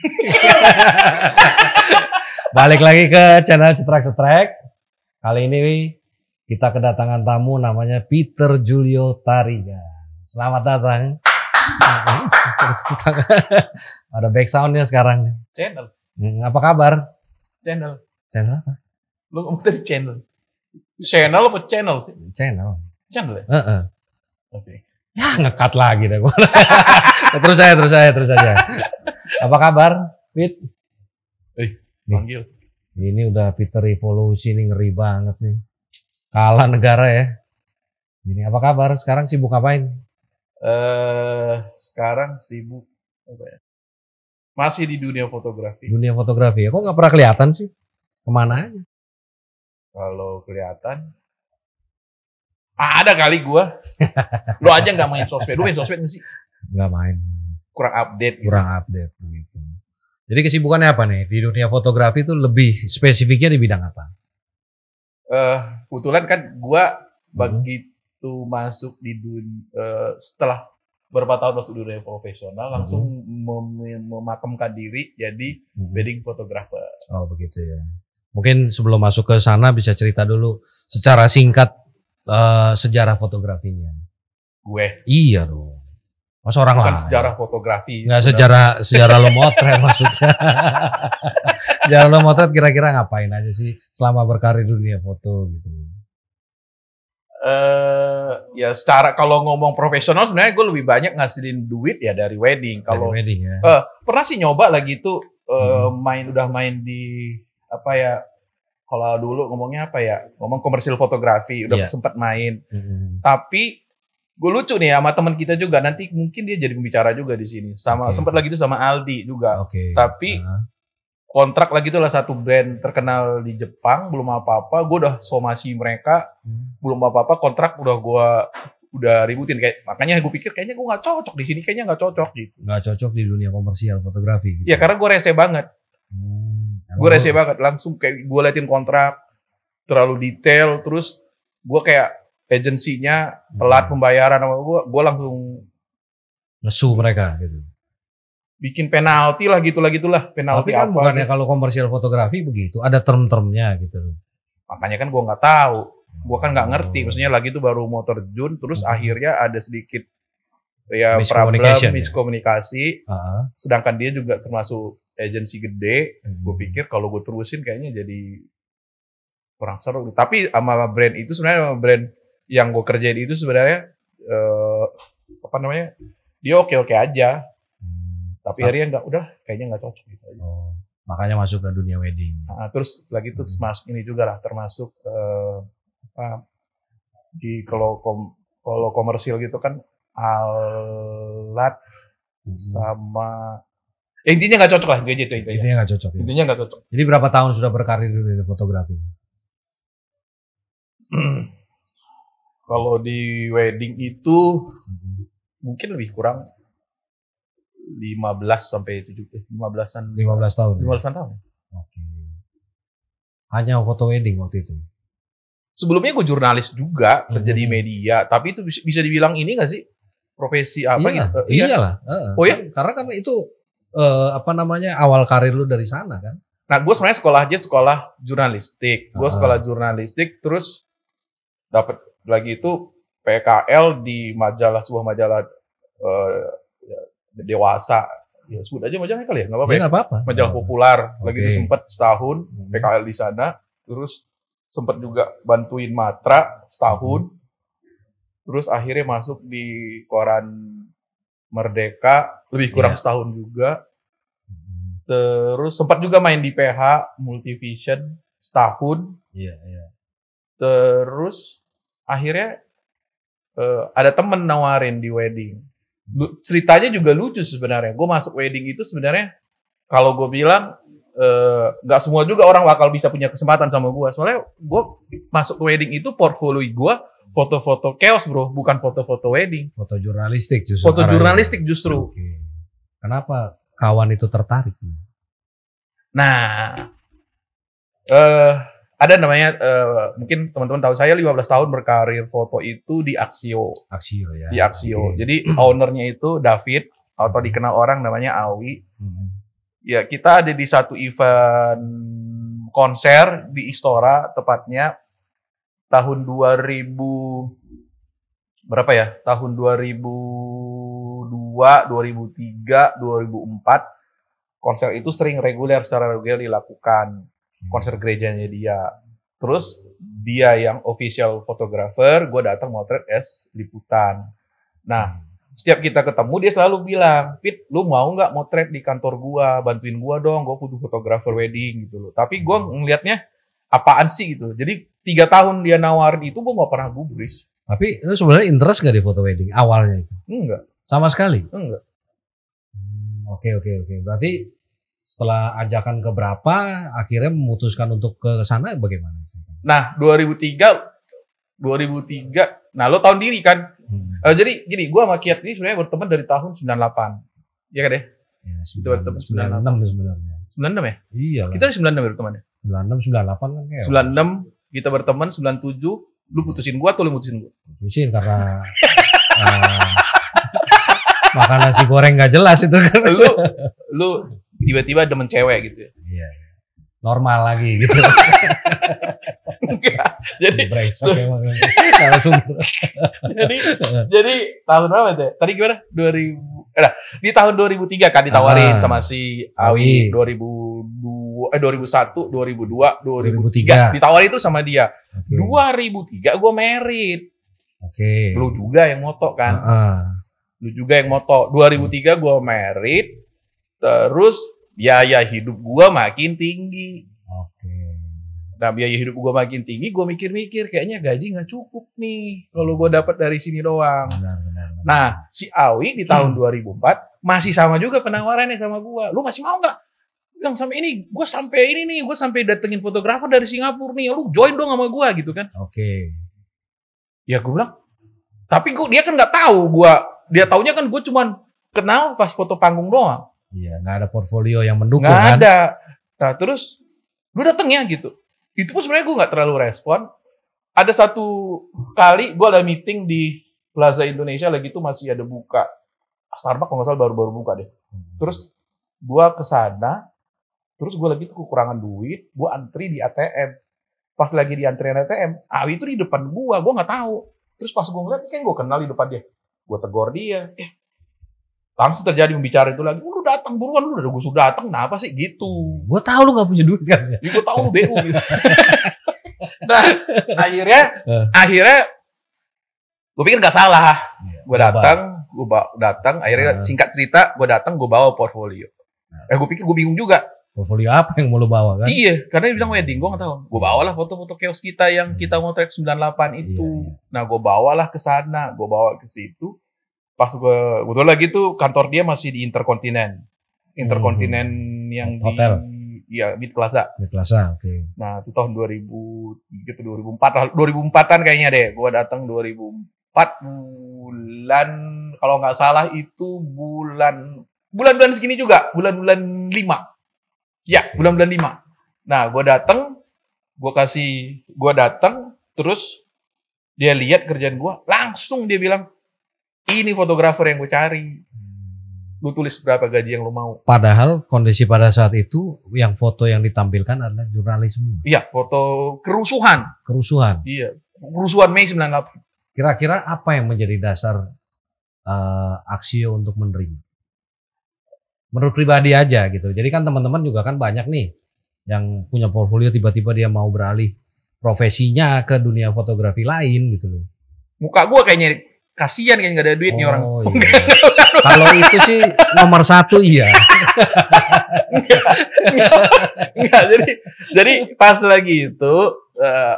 Balik lagi ke channel Cetrek Cetrek. Kali ini kita kedatangan tamu namanya Peter Julio Tariga Selamat datang. Ada back soundnya sekarang. Channel. Hmm, apa kabar? Channel. Channel apa? Lu ngomong tadi channel. Channel apa channel? Channel. Channel ya? Uh -uh. Oke. Okay. Ya ngekat lagi deh gue. terus saya, terus saya, terus saja apa kabar, Fit? Eh, panggil. Ini udah Peter Revolusi nih ngeri banget nih. Kalah negara ya. Ini apa kabar? Sekarang sibuk ngapain? Eh, uh, sekarang sibuk apa ya? Masih di dunia fotografi. Dunia fotografi Kok nggak pernah kelihatan sih? Kemana aja? Kalau kelihatan, ada kali gua. Lu aja nggak main sosmed. Lu main sosmed nggak sih? Nggak main kurang update. Gitu. Kurang update begitu Jadi kesibukannya apa nih di dunia fotografi itu lebih spesifiknya di bidang apa? Eh uh, kebetulan kan gua hmm. begitu masuk di dunia uh, eh, setelah beberapa tahun masuk dunia profesional hmm. langsung mem memakamkan diri jadi hmm. wedding photographer. Oh begitu ya. Mungkin sebelum masuk ke sana bisa cerita dulu secara singkat uh, sejarah fotografinya. Gue. Iya dong. Mas oh, orang Bukan sejarah ya. fotografi. Enggak sejarah sejarah lo motret maksudnya. sejarah lo motret kira-kira ngapain aja sih selama berkarir dunia foto gitu. Uh, ya secara kalau ngomong profesional sebenarnya gue lebih banyak ngasilin duit ya dari wedding. Kalau ya. Uh, pernah sih nyoba lagi itu uh, eh, hmm. main udah main di apa ya kalau dulu ngomongnya apa ya ngomong komersil fotografi udah yeah. sempat main. Hmm. Tapi gue lucu nih sama teman kita juga nanti mungkin dia jadi pembicara juga di sini sama okay. sempat lagi itu sama Aldi juga okay. tapi uh-huh. kontrak lagi itu lah satu brand terkenal di Jepang belum apa apa gue udah somasi mereka hmm. belum apa apa kontrak udah gue udah ributin kayak makanya gue pikir kayaknya gue nggak cocok di sini kayaknya nggak cocok gitu nggak cocok di dunia komersial fotografi gitu. ya karena gue rese banget hmm, gue rese banget langsung kayak gue liatin kontrak terlalu detail terus gue kayak agensinya telat hmm. pembayaran sama gua, gua langsung nesu mereka gitu. Bikin penalti lah gitu gitulah gitulah penalti Tapi kan apa, bukannya gitu. kalau komersial fotografi begitu ada term-termnya gitu. Makanya kan gua nggak tahu, Gua kan nggak ngerti. Oh. Maksudnya lagi itu baru mau terjun, terus hmm. akhirnya ada sedikit ya problem miskomunikasi. Uh -huh. Sedangkan dia juga termasuk agensi gede. Hmm. Gue pikir kalau gue terusin kayaknya jadi kurang seru. Tapi sama brand itu sebenarnya sama brand yang gue kerjain itu sebenarnya uh, apa namanya dia oke oke aja hmm. tapi ah. akhirnya nggak udah kayaknya nggak cocok gitu aja. Oh, makanya masuk ke dunia wedding nah, terus lagi itu hmm. masuk ini juga lah termasuk uh, apa di kalau kom, kalau komersil gitu kan alat hmm. sama ya, intinya nggak cocok lah gitu, gitu intinya intinya nggak cocok ya. intinya nggak cocok jadi berapa tahun sudah berkarir di fotografi Kalau di wedding itu mungkin lebih kurang 15 sampai 17 15-an 15 tahun. 15-an ya? tahun. Oke. Hanya foto wedding waktu itu. Sebelumnya gue jurnalis juga hmm. kerja di media, tapi itu bisa dibilang ini gak sih profesi apa iyalah, gitu? Iya. Iyalah. oh ya, karena karena itu uh, apa namanya awal karir lu dari sana kan? Nah, gue sebenarnya sekolah aja sekolah jurnalistik. Gue sekolah jurnalistik, terus dapat lagi itu PKL di majalah sebuah majalah uh, dewasa ya sebut aja majalahnya kali ya nggak apa-apa ya, ya. apa-apa majalah populer okay. lagi itu sempat setahun hmm. PKL di sana terus sempat juga bantuin Matra setahun hmm. terus akhirnya masuk di koran Merdeka lebih kurang yeah. setahun juga hmm. terus sempat juga main di PH Multivision setahun yeah, yeah. terus akhirnya uh, ada temen nawarin di wedding. Lu, ceritanya juga lucu sebenarnya. Gue masuk wedding itu sebenarnya kalau gue bilang eh, nggak uh, semua juga orang bakal bisa punya kesempatan sama gue. Soalnya gue masuk wedding itu portfolio gue foto-foto chaos bro, bukan foto-foto wedding. Foto jurnalistik justru. Foto ya. jurnalistik justru. Oke. Kenapa kawan itu tertarik? Nah, uh, ada namanya uh, mungkin teman-teman tahu saya 15 tahun berkarir foto itu di Axio. Axio ya. Di Axio. Okay. Jadi ownernya itu David atau mm-hmm. dikenal orang namanya Awi. Hmm. Ya, kita ada di satu event konser di Istora tepatnya tahun 2000 berapa ya? Tahun 2002, 2003, 2004 konser itu sering reguler secara reguler dilakukan konser gerejanya dia. Terus dia yang official photographer, gue datang motret es liputan. Nah, setiap kita ketemu dia selalu bilang, Pit, lu mau nggak motret di kantor gue, bantuin gue dong, gue butuh fotografer wedding gitu loh. Tapi gue hmm. ngelihatnya apaan sih gitu. Jadi tiga tahun dia nawarin itu gue nggak pernah gubris. Tapi itu sebenarnya interest gak di foto wedding awalnya itu? Enggak. Sama sekali? Enggak. Hmm, oke oke oke. Berarti setelah ajakan ke berapa akhirnya memutuskan untuk ke sana bagaimana? Nah, 2003 2003. Nah, lo tahun diri kan. Hmm. Uh, jadi gini, gua sama Kiat ini sebenarnya berteman dari tahun 98. ya kan deh? Ya, 96 ya sebenarnya. 96 ya? Iya. Kita dari 96 berteman ya? 96 98 kan ya. 96 kita berteman 97 lu putusin gua atau lu putusin gua? Putusin karena uh, Makan nasi goreng gak jelas itu kan. Lu lu tiba-tiba demen cewek gitu ya. Iya. Normal lagi gitu. Jadi brengsek ya Langsung. jadi jadi tahun berapa itu? Ya? Tadi gimana? 2000 eh di tahun 2003 kan ditawarin ah, sama si Awi 2002 eh 2001, 2002, 2003. 2003. Ditawarin itu sama dia. Okay. 2003 gue merit. Oke. Okay. Lu juga yang moto kan. Uh -uh lu juga yang moto 2003 gue merit terus biaya hidup gue makin tinggi oke nah biaya hidup gue makin tinggi gue mikir-mikir kayaknya gaji nggak cukup nih kalau gue dapat dari sini doang benar, benar, benar. nah si Awi di tahun hmm. 2004 masih sama juga penawarannya sama gue lu masih mau nggak yang sampai ini gue sampai ini nih gue sampai datengin fotografer dari Singapura nih lu join dong sama gue gitu kan oke okay. ya gue bilang tapi gua, dia kan nggak tahu gue dia taunya kan gue cuman kenal pas foto panggung doang. Iya, nggak ada portfolio yang mendukung. Nggak kan? ada. Nah terus lu dateng ya gitu. Itu pun sebenarnya gue nggak terlalu respon. Ada satu kali gue ada meeting di Plaza Indonesia lagi itu masih ada buka. Starbucks kalau nggak salah baru-baru buka deh. Hmm. Terus gue ke sana, terus gue lagi tuh kekurangan duit, gue antri di ATM. Pas lagi di antrian ATM, Awi itu di depan gue, gue nggak tahu. Terus pas gue ngeliat, kayak gue kenal di depan dia gue tegur dia eh, langsung terjadi pembicara itu lagi lu datang buruan lu udah gue sudah datang kenapa sih gitu gue tahu lu gak punya duit kan ya, gue tahu lu bu gitu. nah akhirnya eh. akhirnya gue pikir gak salah iya, gue datang gue datang akhirnya eh. singkat cerita gue datang gue bawa portfolio nah. eh gue pikir gue bingung juga portfolio apa yang mau lo bawa kan? Iya, karena dia bilang wedding, gue gak tahu. Gue iya. bawalah foto-foto keos kita yang iya. kita mau track 98 iya, itu. Iya, iya. Nah, gue bawalah ke sana, gue bawa ke situ. Pas gue, betul lagi tuh kantor dia masih di Interkontinen. Interkontinen hmm. yang Hotel. di Iya, Mid Plaza. Mid Plaza, oke. Okay. Nah, itu tahun 2003 atau 2004 lah. 2004-an kayaknya deh. Gue datang 2004 bulan kalau nggak salah itu bulan bulan-bulan segini juga, bulan-bulan 5 Ya, bulan-bulan lima. Nah, gue datang, gue kasih, gue datang, terus dia lihat kerjaan gue, langsung dia bilang, ini fotografer yang gue cari. Lu tulis berapa gaji yang lu mau. Padahal kondisi pada saat itu, yang foto yang ditampilkan adalah jurnalis Iya, foto kerusuhan. Kerusuhan. Iya, kerusuhan Mei 98. Kira-kira apa yang menjadi dasar uh, eh, Axio untuk menerima? menurut pribadi aja gitu. Jadi kan teman-teman juga kan banyak nih yang punya portfolio tiba-tiba dia mau beralih profesinya ke dunia fotografi lain gitu loh. Muka gue kayaknya kasihan kayak nggak ada duit oh, nih orang. Iya. Kalau itu sih nomor satu iya. enggak, enggak, enggak, jadi jadi pas lagi itu uh, eh,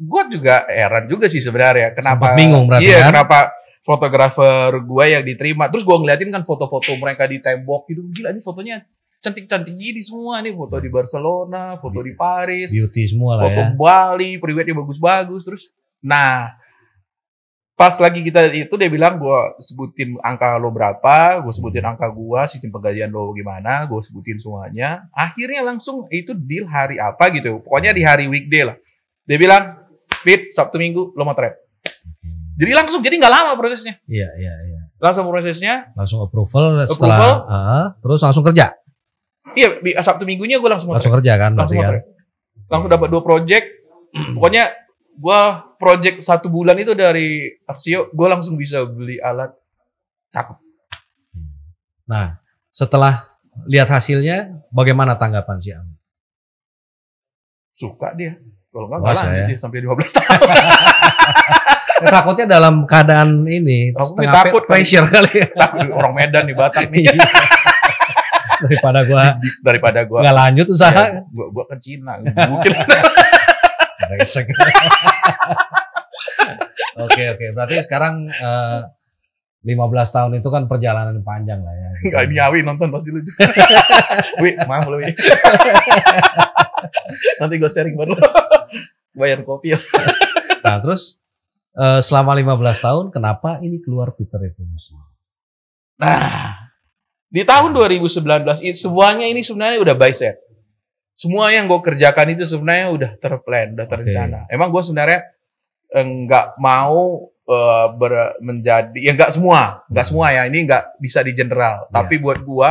gue juga heran juga sih sebenarnya kenapa Sempat bingung berarti iya, kan? kenapa fotografer gue yang diterima. Terus gue ngeliatin kan foto-foto mereka di tembok gitu. Gila ini fotonya cantik-cantik gini semua nih. Foto di Barcelona, foto di Paris. Beauty semua lah foto ya. Foto Bali, priwetnya bagus-bagus. Terus nah pas lagi kita itu dia bilang gue sebutin angka lo berapa, gue sebutin angka gue, sistem penggajian lo gimana, gue sebutin semuanya. Akhirnya langsung itu deal hari apa gitu. Pokoknya di hari weekday lah. Dia bilang, Fit, Sabtu Minggu lo mau trade. Jadi langsung, jadi nggak lama prosesnya. Iya, iya, iya. Langsung prosesnya. Langsung approval, approval setelah uh, terus langsung kerja. Iya, Sabtu minggunya gue langsung Langsung kerja kan, langsung kan? Langsung dapat dua project. Pokoknya gue project satu bulan itu dari Axio, gue langsung bisa beli alat cakep. Nah, setelah lihat hasilnya, bagaimana tanggapan si Ami? Suka dia. Kalau enggak, enggak lanjut ya? sampai 12 tahun. takutnya dalam keadaan ini takut takut pressure kali orang Medan di Batak nih iya. daripada gua daripada gua nggak lanjut usaha ya, gua gua ke Cina mungkin Oke oke, berarti sekarang uh, eh, 15 tahun itu kan perjalanan panjang lah ya. Enggak ini Awi nonton pasti lucu. Wi, maaf lu. Nanti gue sharing baru. Bayar kopi ya. nah, terus uh, selama 15 tahun kenapa ini keluar Peter Revolusi? Nah, di tahun 2019 semuanya ini sebenarnya udah by set. Semua yang gue kerjakan itu sebenarnya udah terplan, udah terencana. Okay. Emang gue sebenarnya enggak eh, mau uh, ber, menjadi ya nggak semua, nggak hmm. semua ya. Ini enggak bisa di general. Yeah. Tapi buat gue,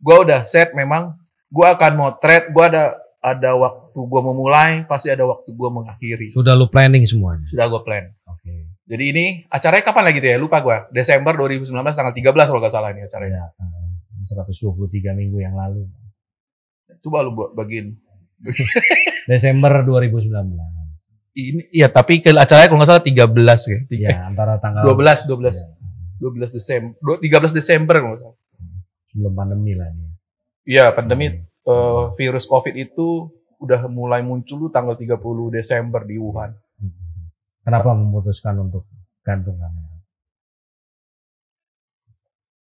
gue udah set memang gue akan motret, gue ada ada waktu waktu gue memulai, pasti ada waktu gue mengakhiri. Sudah lu planning semuanya? Sudah gue plan. Oke. Okay. Jadi ini acaranya kapan lagi tuh ya? Lupa gue. Desember 2019 tanggal 13 kalau gak salah ini acaranya. Ya, 123 minggu yang lalu. Coba lu bagiin. Desember 2019. Ini iya tapi ke acaranya kalau nggak salah 13 ya. Iya, antara tanggal 12 12. Ya. 12 Desember 13 Desember kalau nggak salah. Sebelum pandemi lah ya. Iya, pandemi hmm. uh, virus Covid itu udah mulai muncul tuh tanggal 30 Desember di Wuhan. Kenapa memutuskan untuk gantung kamera?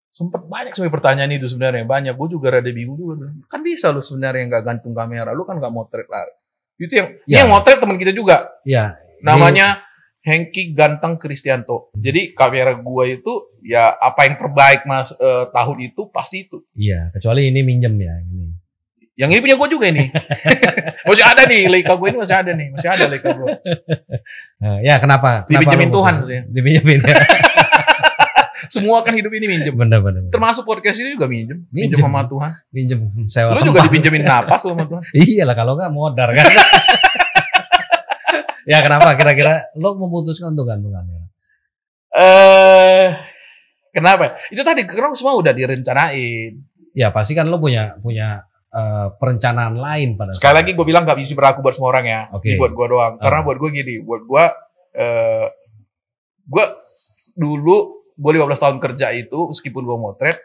sempet banyak sebenarnya pertanyaan itu sebenarnya banyak. Gue juga rada bingung juga. Kan bisa lu sebenarnya nggak gantung kamera. Lu kan nggak motret lari. Itu yang ya. yang motret teman kita juga. Iya. Namanya Hengki Ganteng Kristianto. Hmm. Jadi kamera gue itu ya apa yang terbaik mas eh, tahun itu pasti itu. Iya, kecuali ini minjem ya ini. Yang ini punya gue juga ini. masih ada nih Leica gue ini masih ada nih, masih ada Leica gue. Nah, ya kenapa? kenapa Dipinjemin Tuhan ya. Dipinjemin. Ya. Semua kan hidup ini minjem. Benar, benar, benar. Termasuk podcast ini juga minjem. Minjem, minjem sama Tuhan. Minjem sewa. Lu juga dipinjemin napas sama Tuhan. Iya lah kalau enggak modar kan. ya kenapa kira-kira lo memutuskan untuk gantungan ya Eh kenapa? Itu tadi karena semua udah direncanain. Ya pasti kan lo punya punya Uh, perencanaan lain pada sekali saat. lagi gue bilang gak bisa berlaku buat semua orang ya okay. buat gue doang ah. karena buat gue gini buat gue uh, gue dulu gue 15 tahun kerja itu meskipun gue motret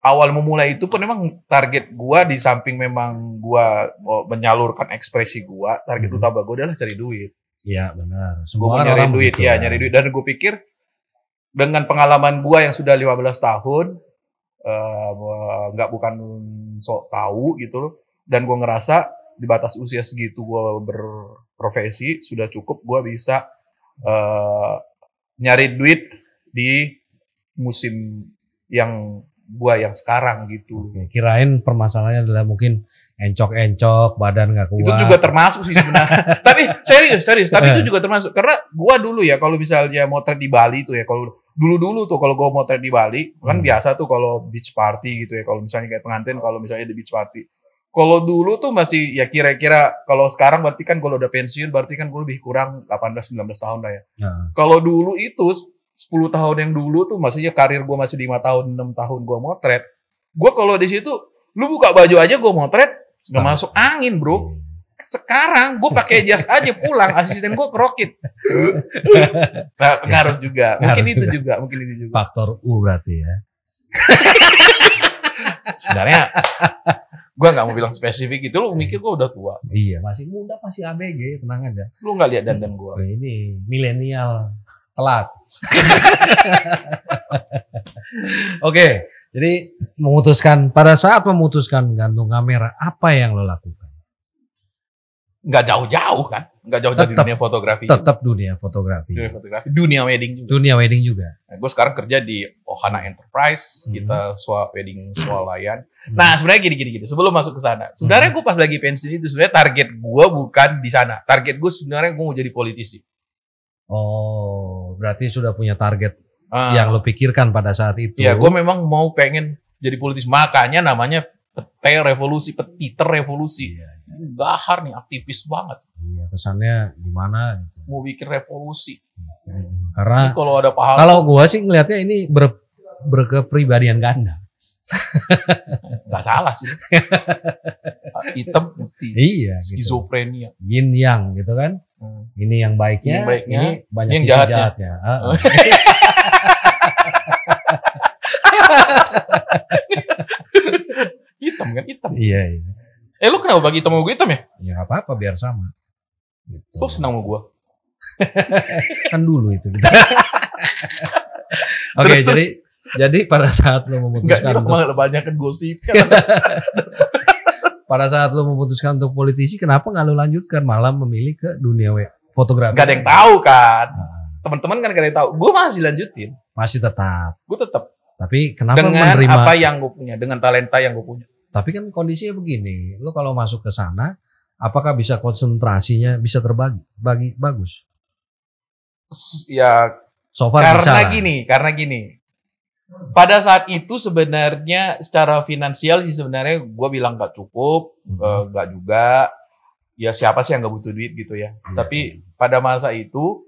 awal memulai itu pun memang target gue di samping memang gue oh, menyalurkan ekspresi gue target hmm. utama gue adalah cari duit iya benar semua gue nyari duit ya, ya nyari duit dan gue pikir dengan pengalaman gue yang sudah 15 tahun eh, nggak uh, bukan sok tahu gitu loh. dan gue ngerasa di batas usia segitu gue berprofesi sudah cukup gue bisa uh, nyari duit di musim yang gue yang sekarang gitu. Oke, kirain permasalahannya adalah mungkin encok-encok, badan nggak kuat. Itu juga termasuk sih sebenarnya. tapi serius, serius. Tapi itu eh. juga termasuk karena gue dulu ya kalau misalnya motret di Bali itu ya kalau dulu-dulu tuh kalau gue motret di Bali kan hmm. kan biasa tuh kalau beach party gitu ya kalau misalnya kayak pengantin kalau misalnya di beach party kalau dulu tuh masih ya kira-kira kalau sekarang berarti kan kalau udah pensiun berarti kan gue lebih kurang 18-19 tahun lah ya. hmm. Kalau dulu itu 10 tahun yang dulu tuh maksudnya karir gue masih lima tahun, enam tahun gue motret. Gue kalau di situ lu buka baju aja gue motret nggak masuk angin bro. Iya sekarang gue pakai jas aja pulang asisten gue kerokit nah pengaruh juga mungkin itu juga. juga mungkin itu juga faktor u berarti ya sebenarnya gue nggak mau bilang spesifik itu lo mikir gue udah tua iya masih muda masih abg tenang aja lo nggak lihat dandan gue ini milenial telat oke jadi memutuskan pada saat memutuskan gantung kamera apa yang lo lakukan nggak jauh-jauh kan nggak jauh tetap, dari dunia fotografi tetap dunia fotografi dunia fotografi dunia wedding juga dunia wedding juga nah, gue sekarang kerja di Ohana Enterprise hmm. kita swap wedding swalayan hmm. nah sebenarnya gini gini gini sebelum masuk ke sana sebenarnya hmm. gue pas lagi pensiun itu sebenarnya target gue bukan di sana target gue sebenarnya gue mau jadi politisi oh berarti sudah punya target uh, yang lo pikirkan pada saat itu ya gue memang mau pengen jadi politisi makanya namanya pete revolusi petiter revolusi yeah Gahar nih aktivis banget. Iya, kesannya gimana gitu. Mau bikin revolusi. Hmm. Karena Jadi kalau ada pahala. Kalau gua sih ngelihatnya ini ber, berkepribadian ganda. Gak salah sih. Hitam putih. Iya. Gitu. Skizofrenia. Gitu. Yin yang gitu kan. Hmm. Ini yang baiknya. Yang baiknya. Ini banyak yang sisi jahatnya. jahatnya. hitam kan hitam. Iya. iya. Eh lu kenapa bagi gue hitam ya? Ya gak apa-apa biar sama. Gitu. Kok senang sama gue? kan dulu itu. Oke, okay, jadi jadi pada saat lu memutuskan enggak, untuk banyak gosip. pada saat lu memutuskan untuk politisi, kenapa nggak lu lanjutkan malam memilih ke dunia web fotografi? Gak ada yang tahu kan. Nah. Teman-teman kan gak ada yang tahu. Gue masih lanjutin. Masih tetap. Gue tetap. Tapi kenapa dengan menerima? apa yang gue punya, dengan talenta yang gue punya. Tapi kan kondisinya begini, lo kalau masuk ke sana, apakah bisa konsentrasinya bisa terbagi, bagi bagus? Ya, so far karena bisa gini, karena gini. Pada saat itu sebenarnya secara finansial sih sebenarnya gue bilang gak cukup, hmm. Eh, gak juga. Ya siapa sih yang gak butuh duit gitu ya. Yeah. Tapi iya. pada masa itu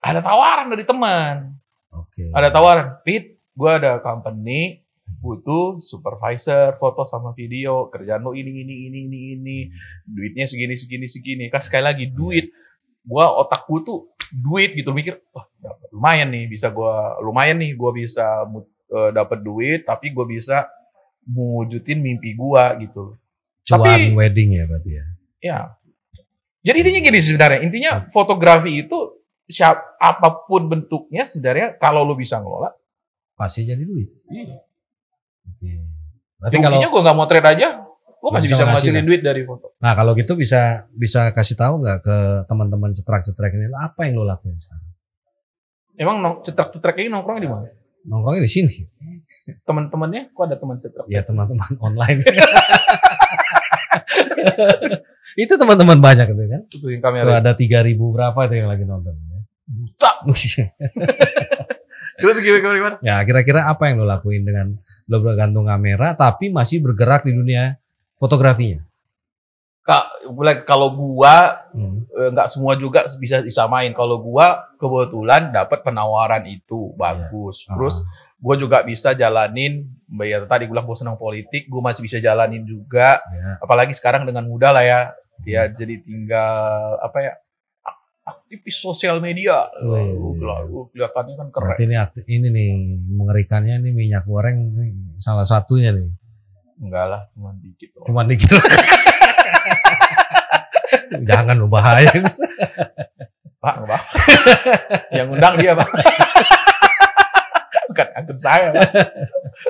ada tawaran dari teman. Okay. Ada tawaran, Pit, gue ada company, butuh supervisor foto sama video kerjaan lo ini ini ini ini ini duitnya segini segini segini kan sekali lagi duit gue otak gua tuh duit gitu mikir oh, lumayan nih bisa gue lumayan nih gue bisa uh, e, dapat duit tapi gue bisa mewujudin mimpi gue gitu cuan tapi, wedding ya berarti ya ya jadi intinya gini sebenarnya intinya hmm. fotografi itu siap apapun bentuknya sebenarnya kalau lo bisa ngelola pasti jadi duit iya. Oke. Tapi kalau gue nggak mau trade aja, gue masih bisa ngasilin duit dari foto. Nah kalau gitu bisa bisa kasih tahu nggak ke teman-teman cetrek-cetrek ini apa yang lo lakuin sekarang? Emang nong, cetrek-cetrek ini nongkrong di mana? Nongkrongnya di sini. Teman-temannya, kok ada teman cetrek? Ya teman-teman online. itu teman-teman banyak itu kan? Itu yang kami ada tiga ribu berapa itu yang lagi nonton? Buta. Terus gimana, gimana? Ya kira-kira apa yang lo lakuin dengan lo bergantung kamera tapi masih bergerak di dunia fotografinya kak kalau gua hmm. E, nggak hmm. semua juga bisa disamain kalau gua kebetulan dapat penawaran itu iya. bagus yeah. terus gua juga bisa jalanin ya tadi gua bilang senang politik gua masih bisa jalanin juga yeah. apalagi sekarang dengan mudah lah ya iya. ya jadi tinggal apa ya aktivis sosial media. Oh, iya, Lalu, iya, iya. kelihatannya kan keren. Berarti ini aktif, ini nih mengerikannya nih minyak goreng nih, salah satunya nih. Enggak lah, cuma dikit. Loh. Cuma dikit. Jangan lo bahaya. Pak, Pak. Yang undang dia, Pak. Bukan akun saya, Pak.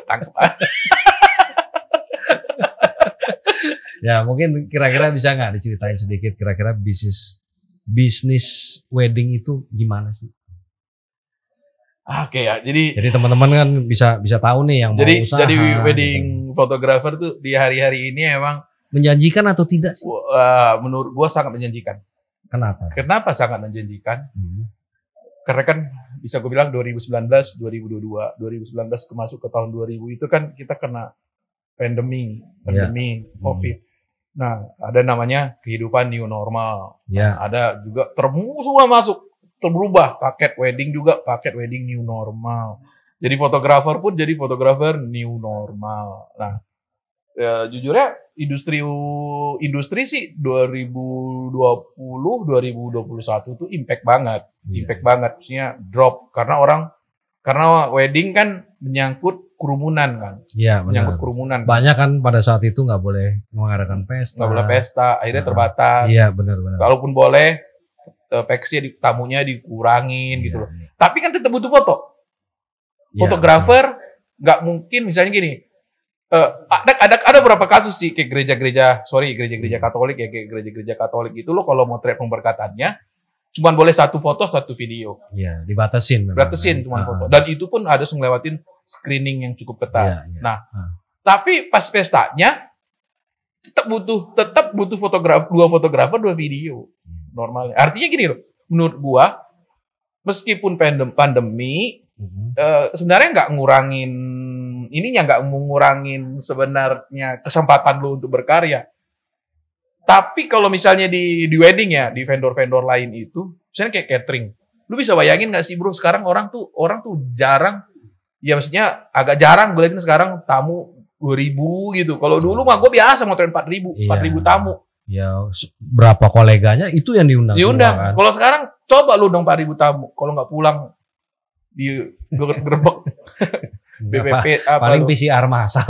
Tangkap. ya mungkin kira-kira bisa nggak diceritain sedikit kira-kira bisnis bisnis wedding itu gimana sih? Oke ya, jadi jadi teman-teman kan bisa bisa tahu nih yang jadi, mau usaha. Jadi gitu. wedding fotografer gitu. tuh di hari-hari ini emang menjanjikan atau tidak? Uh, menurut gua sangat menjanjikan. Kenapa? Kenapa sangat menjanjikan? Hmm. Karena kan bisa gue bilang 2019, 2022, 2019 kemasuk ke tahun 2000 itu kan kita kena pandemi, iya. pandemi yeah. COVID. Hmm. Nah, ada namanya kehidupan new normal. Ya. Nah, ada juga termusuh masuk, terubah paket wedding juga paket wedding new normal. Jadi fotografer pun jadi fotografer new normal. Nah, ya, jujurnya industri industri sih 2020 2021 tuh impact banget. Iya. Impact banget maksudnya drop karena orang karena wedding kan menyangkut kerumunan kan. Iya, menyangkut kerumunan. Banyak kan pada saat itu nggak boleh mengadakan pesta. Nggak boleh pesta, akhirnya nah, terbatas. Iya, benar-benar. Kalaupun boleh, peksi eh, di tamunya dikurangin ya, gitu iya, loh. Iya. Tapi kan tetap butuh foto. Iya, Fotografer nggak mungkin misalnya gini. Uh, ada ada ada beberapa kasus sih kayak gereja-gereja, sorry gereja-gereja hmm. Katolik ya kayak gereja-gereja Katolik itu lo kalau mau track pemberkatannya cuman boleh satu foto satu video. Iya, dibatasin. Dibatasin cuma ah. foto. Ah. Dan itu pun ada yang lewatin screening yang cukup ketat. Ya, ya. Nah, hmm. tapi pas pestanya tetap butuh tetap butuh fotograf dua fotografer dua video iya. normalnya. Artinya gini loh, menurut gua meskipun pandem pandemi hmm. eh, sebenarnya nggak ngurangin ininya nggak mengurangin sebenarnya kesempatan lu untuk berkarya. Tapi kalau misalnya di di wedding ya, di vendor-vendor lain itu, misalnya kayak catering, lu bisa bayangin nggak sih bro? Sekarang orang tuh orang tuh jarang ya maksudnya agak jarang gue liatin sekarang tamu dua ribu gitu. Kalau dulu mah gue biasa motorin empat ribu, iya. empat ribu tamu. Ya berapa koleganya itu yang diundang. Diundang. Kan? Kalau sekarang coba lu dong empat ribu tamu. Kalau nggak pulang di gerbek BPP apa, paling lu? PCR masal.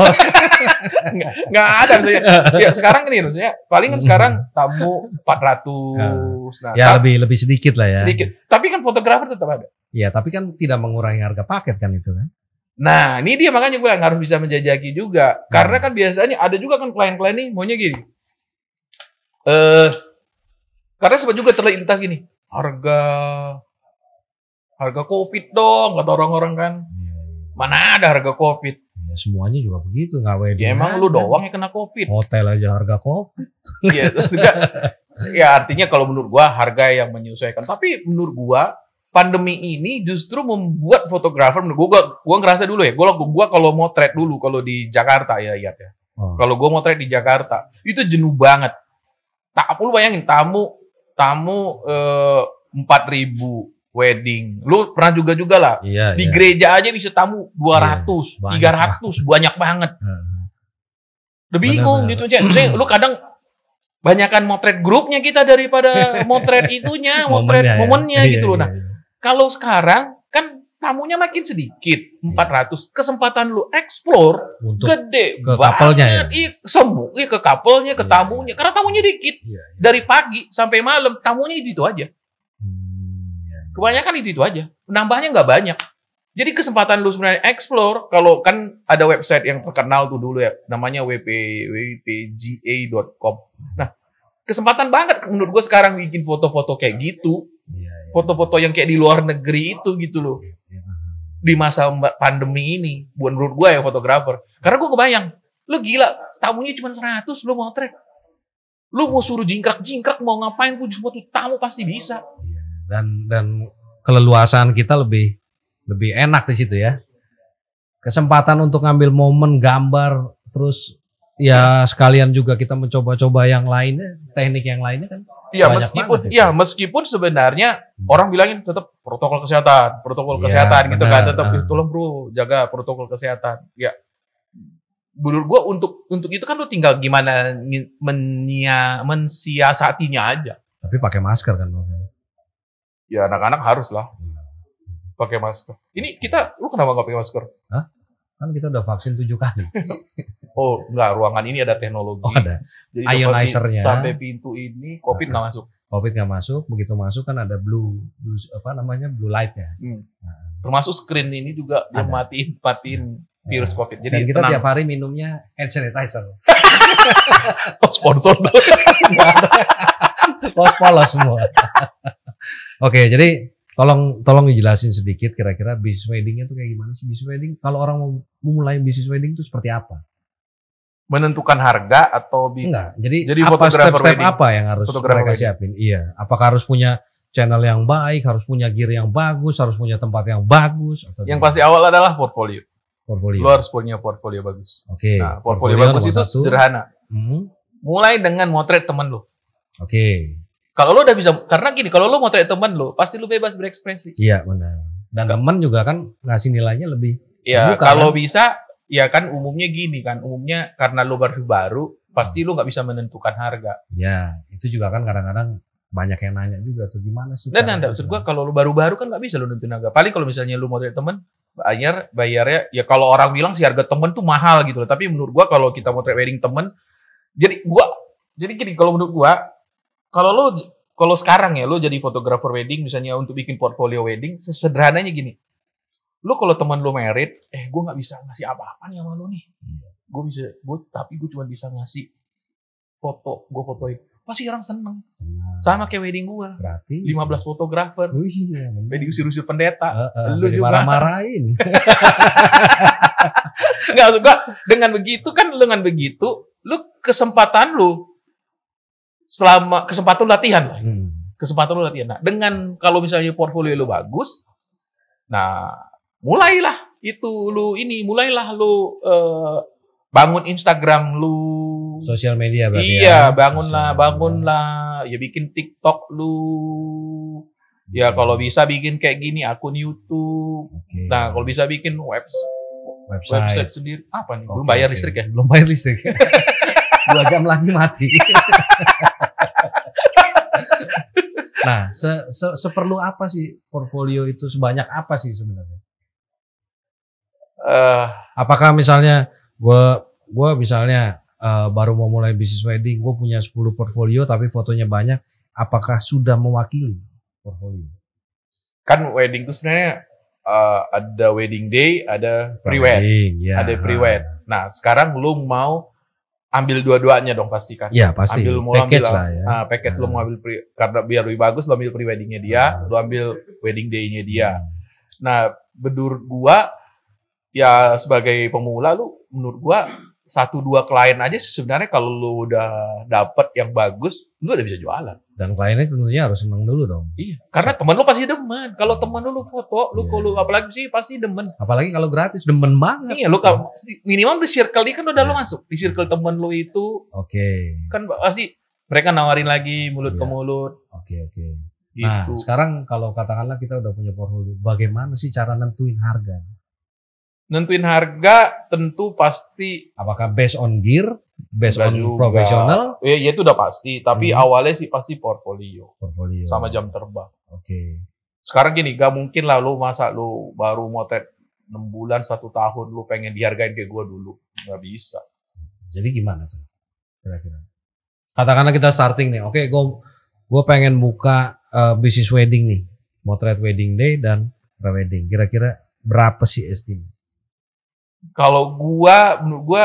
nggak ada maksudnya. Ya sekarang ini maksudnya paling kan sekarang tamu 400. Nah, ya lebih lebih sedikit lah ya. Sedikit. Tapi kan fotografer tetap ada. Ya, tapi kan tidak mengurangi harga paket kan itu kan. Nah, ini dia makanya gue yang harus bisa menjajaki juga. Hmm. Karena kan biasanya ada juga kan klien-klien nih maunya gini. Eh uh, karena sempat juga terlintas gini, harga harga Covid dong, kata orang-orang kan. Iya, iya. Mana ada harga Covid? Ya, semuanya juga begitu, nggak wajar. Ya, emang lu doang yang kena Covid. Hotel aja harga Covid. Iya, Ya artinya kalau menurut gua harga yang menyesuaikan. Tapi menurut gua pandemi ini justru membuat fotografer Gue gua, gua ngerasa dulu ya, gua gua kalau mau trade dulu kalau di Jakarta ya lihat ya. Hmm. Kalau gua mau trade di Jakarta, itu jenuh banget. Tak perlu bayangin tamu tamu eh, empat ribu wedding. Lu pernah juga juga lah. Iya, di iya. gereja aja bisa tamu dua ratus, iya, tiga ratus, banyak banget. Hmm. bingung Bener gitu, Cek. Misalnya lu kadang banyakkan motret grupnya kita daripada motret itunya, motret ya. momennya, momennya ya, gitu loh. Nah, iya, iya. Kalau sekarang kan tamunya makin sedikit, 400. Iya. Kesempatan lu explore Untuk gede ke banget. Ya? I, iya, semua iya, i, ke kapelnya, ke tamunya. Karena tamunya dikit. Iya, Dari pagi sampai malam tamunya itu aja. Hmm, Kebanyakan itu, itu aja. Nambahnya nggak banyak. Jadi kesempatan lu sebenarnya explore kalau kan ada website yang terkenal tuh dulu ya namanya wp wpga.com. Nah, kesempatan banget menurut gue sekarang bikin foto-foto kayak gitu foto-foto yang kayak di luar negeri itu gitu loh iya, iya, di masa pandemi ini buat menurut gue ya fotografer karena gue kebayang lu gila tamunya cuma 100 lu mau trek lu mau suruh jingkrak jingkrak mau ngapain pun semua tuh tamu pasti bisa iya, dan dan keleluasaan kita lebih lebih enak di situ ya kesempatan untuk ngambil momen gambar terus ya sekalian juga kita mencoba-coba yang lainnya, teknik yang lainnya kan. Iya, meskipun banget, ya, meskipun sebenarnya hmm. orang bilangin tetap protokol kesehatan, protokol ya, kesehatan benar, gitu kan, tetap nah. tolong bro jaga protokol kesehatan. Ya. Menurut gua untuk untuk itu kan lu tinggal gimana menia, mensiasatinya aja. Tapi pakai masker kan bro. Ya anak-anak harus lah. Iya. Pakai masker. Ini kita lu kenapa nggak pakai masker? Hah? Kan kita udah vaksin tujuh kali. oh, enggak. Ruangan ini ada teknologi. Oh, ada. Jadi ionizer Sampai pintu ini COVID nggak ah, ah. masuk. COVID nggak masuk. Begitu masuk kan ada blue, blue apa namanya blue light ya. Hmm. Nah. Termasuk screen ini juga ada. dia matiin, matiin iya. nah. virus COVID. Jadi Dan kita tenang. tiap hari minumnya hand sanitizer. oh, sponsor tuh. polos semua. Oke, jadi Tolong tolong dijelasin sedikit kira-kira bisnis weddingnya tuh kayak gimana sih? Bisnis wedding kalau orang mau memulai bisnis wedding tuh seperti apa? Menentukan harga atau bi- enggak? Jadi, jadi apa step-step apa yang harus mereka wedding. siapin? Iya, apakah harus punya channel yang baik, harus punya gear yang bagus, harus punya tempat yang bagus atau Yang pasti awal adalah portfolio. Portfolio. Lu harus punya portfolio bagus. Oke. Okay. Nah, portfolio, portfolio bagus itu satu. sederhana. Hmm. Mulai dengan motret temen lu. Oke. Okay. Kalau lo udah bisa, karena gini, kalau lo mau motret temen lo, pasti lo bebas berekspresi. Iya benar. Dan temen juga kan ngasih nilainya lebih. Iya. Kalau kan? bisa, ya kan umumnya gini kan, umumnya karena lo baru-baru, pasti lo nggak bisa menentukan harga. Iya, itu juga kan kadang-kadang banyak yang nanya juga tuh gimana sih. Dan anda, maksud gua kalau lo baru-baru kan nggak bisa lo nentuin harga. Paling kalau misalnya lo mau motret temen, bayar bayar ya ya kalau orang bilang sih harga temen tuh mahal gitu loh. Tapi menurut gua kalau kita mau motret wedding temen, jadi gua jadi gini kalau menurut gua kalau lo kalau sekarang ya lo jadi fotografer wedding misalnya untuk bikin portfolio wedding sesederhananya gini lo kalau teman lo merit eh gue nggak bisa ngasih apa-apa nih sama lo nih iya. gue bisa gue tapi gue cuma bisa ngasih foto gue fotoin pasti orang seneng sama kayak wedding gue berarti 15 fotografer oh iya, usir usir pendeta uh, uh, lu juga marah-marahin nggak suka gue dengan begitu kan dengan begitu lu kesempatan lu selama kesempatan latihan lah. Hmm. Kesempatan latihan. Nah, dengan kalau misalnya portfolio lu bagus, nah mulailah itu lu ini mulailah lu uh, bangun Instagram lu sosial media berarti iya ya. bangunlah media. bangunlah ya bikin TikTok lu hmm. ya kalau bisa bikin kayak gini akun YouTube okay. nah kalau bisa bikin website website, website sendiri apa nih okay. belum bayar listrik ya belum bayar listrik dua jam lagi mati. nah, se, se, seperlu apa sih portfolio itu sebanyak apa sih sebenarnya? Uh, Apakah misalnya gue gue misalnya uh, baru mau mulai bisnis wedding, gue punya 10 portfolio tapi fotonya banyak, apakah sudah mewakili portfolio? Kan wedding itu sebenarnya uh, ada wedding day, ada pre-wed, ya. ada pre-wed. Nah, sekarang lu mau ambil dua-duanya dong pastikan. Iya pasti. Ambil mau ambil, lah ya. Uh, package nah. lo mau ambil pre, karena biar lebih bagus lo ambil pre weddingnya dia, nah. lo ambil wedding day-nya dia. Hmm. Nah, bedur gua ya sebagai pemula lu menurut gua satu dua klien aja sebenarnya kalau lu udah dapet yang bagus, lu udah bisa jualan dan kliennya tentunya harus seneng dulu dong. Iya. Karena teman lu pasti demen. Kalau teman lu foto, lu iya. kalau apalagi sih pasti demen. Apalagi kalau gratis demen banget. Iya, lu kalau minimal di circle dia kan udah iya. lu masuk. Di circle teman lu itu. Oke. Okay. Kan pasti mereka nawarin lagi mulut iya. ke mulut. Oke, okay, oke. Okay. Nah, gitu. Nah, sekarang kalau katakanlah kita udah punya portfolio, bagaimana sih cara nentuin harga? Nentuin harga tentu pasti apakah based on gear based Gak on juga. profesional. Iya, ya itu udah pasti, tapi hmm. awalnya sih pasti portfolio. Portfolio. Sama jam terbang. Oke. Okay. Sekarang gini, gak mungkin lah lu masa lu baru motret 6 bulan, 1 tahun lu pengen dihargain kayak gua dulu. Gak bisa. Jadi gimana tuh? Kira-kira. Katakanlah kita starting nih. Oke, okay, gua gua pengen buka uh, eh, bisnis wedding nih. Motret wedding day dan pre-wedding. Kira-kira berapa sih estimasi? Kalau gua menurut gua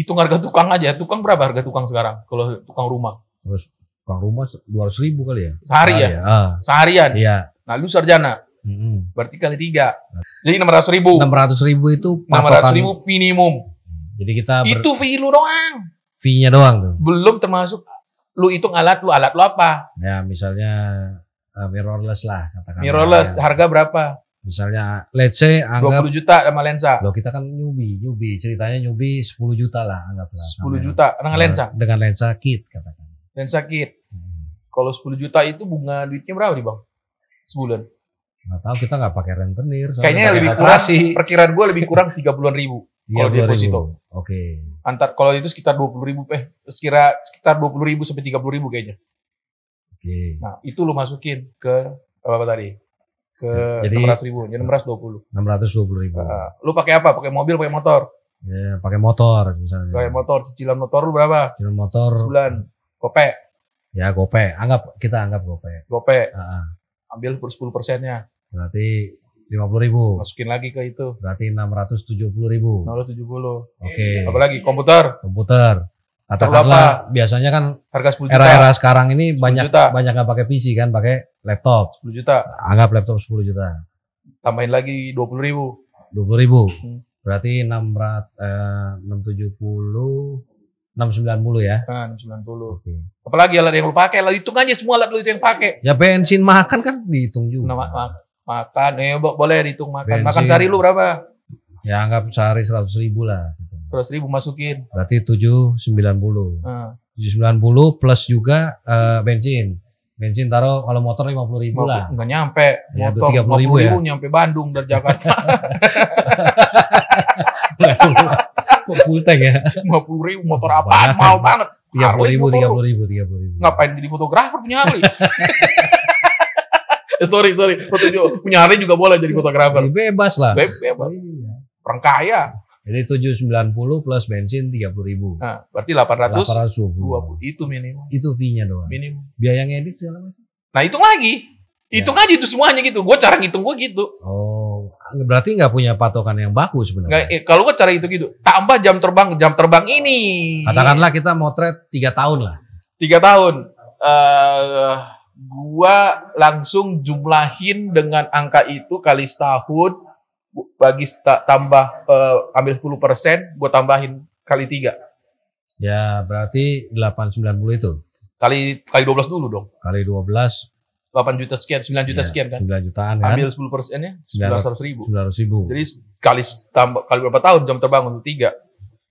hitung harga tukang aja. Tukang berapa harga tukang sekarang? Kalau tukang rumah? Terus tukang rumah dua ratus ribu kali ya? ya? Sehari, ya? Ah. Seharian. Iya. Nah lu sarjana. Mm-hmm. Berarti kali tiga. Jadi enam ratus ribu. Enam ratus ribu itu enam ratus ribu minimum. Jadi kita ber... itu fee lu doang. Fee-nya doang tuh. Belum termasuk lu hitung alat lu alat lu apa? Ya misalnya uh, mirrorless lah katakan. Mirrorless harga berapa? Misalnya let's say anggap 20 juta sama lensa. Loh kita kan nyubi, nyubi ceritanya nyubi 10 juta lah anggaplah. 10 juta dengan lensa. Dengan lensa kit katakan. Lensa kit. Hmm. Kalau 10 juta itu bunga duitnya berapa nih, Bang? Sebulan. Nggak tahu kita enggak pakai rentenir. Kayaknya lebih kurang sih. perkiraan gue lebih kurang 30-an ribu. Iya, kalau deposito. Oke. Okay. Antar kalau itu sekitar 20 ribu eh sekira sekitar 20 ribu sampai 30 ribu kayaknya. Oke. Okay. Nah, itu lu masukin ke apa tadi? ke ya, jadi, 600 ribu, jadi 620. 620 ribu. Nah, lu pakai apa? Pakai mobil, pakai motor? Ya, pakai motor misalnya. Pakai motor, cicilan motor lu berapa? Cicilan motor sebulan. Gope. Ya, gope. Anggap kita anggap gope. Gope. Uh ah, ah. Ambil per 10 persennya. Berarti 50 ribu. Masukin lagi ke itu. Berarti 670 ribu. 670. Oke. Okay. lagi komputer? Komputer. Nah, katakanlah biasanya kan harga 10 juta. Era-era sekarang ini banyak juta. banyak yang pakai PC kan, pakai laptop. 10 juta. anggap laptop 10 juta. Tambahin lagi 20 ribu. 20 ribu. Hmm. Berarti 600 eh, 670 690 ya. Nah, 690. Oke. Okay. Apalagi alat yang lu pakai, lah hitung aja semua alat lu itu yang pakai. Ya bensin makan kan dihitung juga. Nah, ma ma makan, eh boleh dihitung makan. Bensin. Makan sehari lu berapa? Ya anggap sehari 100 ribu lah seratus ribu masukin berarti tujuh sembilan puluh tujuh sembilan puluh plus juga uh, bensin bensin taruh kalau motor lima puluh ribu lah Enggak nyampe ya, motor tiga puluh ribu, ya? ribu ya? nyampe Bandung dari Jakarta Enggak cukup full tank ya lima puluh ribu motor apa? mahal banget tiga puluh ribu tiga puluh ribu tiga puluh ribu ngapain jadi fotografer punya Harley eh, sorry sorry punya Harley juga boleh jadi fotografer bebas lah bebas, bebas. Iya. orang kaya jadi 790 plus bensin 30 ribu. Nah, berarti 800, 820. Itu minimum. Itu fee-nya doang. Minimum. Biaya ngedit segala macam. Nah, hitung lagi. Ya. Hitung ya. aja itu semuanya gitu. Gue cara ngitung gue gitu. Oh, ah, berarti nggak punya patokan yang bagus sebenarnya. eh, kalau gue cara itu gitu, tambah jam terbang, jam terbang ini. Katakanlah kita motret 3 tahun lah. 3 tahun. Uh, gua langsung jumlahin dengan angka itu kali setahun bagi tambah uh, ambil 10 persen, gue tambahin kali tiga. Ya berarti 890 itu. Kali kali 12 dulu dong. Kali 12 8 juta sekian, 9 juta ya, sekian kan. 9 jutaan kan. Ambil 10 persennya 900 ribu. 900 ribu. Jadi kali tambah kali berapa tahun jam terbang? Tiga.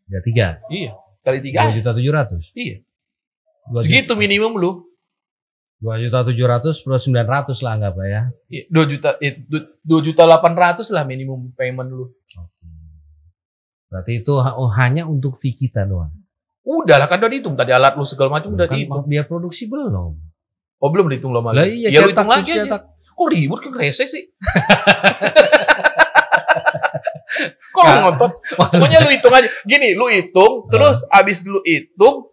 Ya tiga. Iya. Kali tiga. 2 juta 700. Iya. 2 Segitu juta. minimum lu dua juta tujuh ratus plus sembilan ratus lah nggak pak ya iya, dua juta eh, dua juta delapan ratus lah minimum payment lu Oke. berarti itu oh, hanya untuk fee kita doang udah lah kan udah dihitung tadi alat lu segala macam udah kan dihitung Biar produksi belum oh belum dihitung lama malah. iya ya, cetak, hitung lagi cetak. Aja. kok ribut ke rese sih kok ngotot pokoknya lu hitung aja gini lu hitung terus abis lu hitung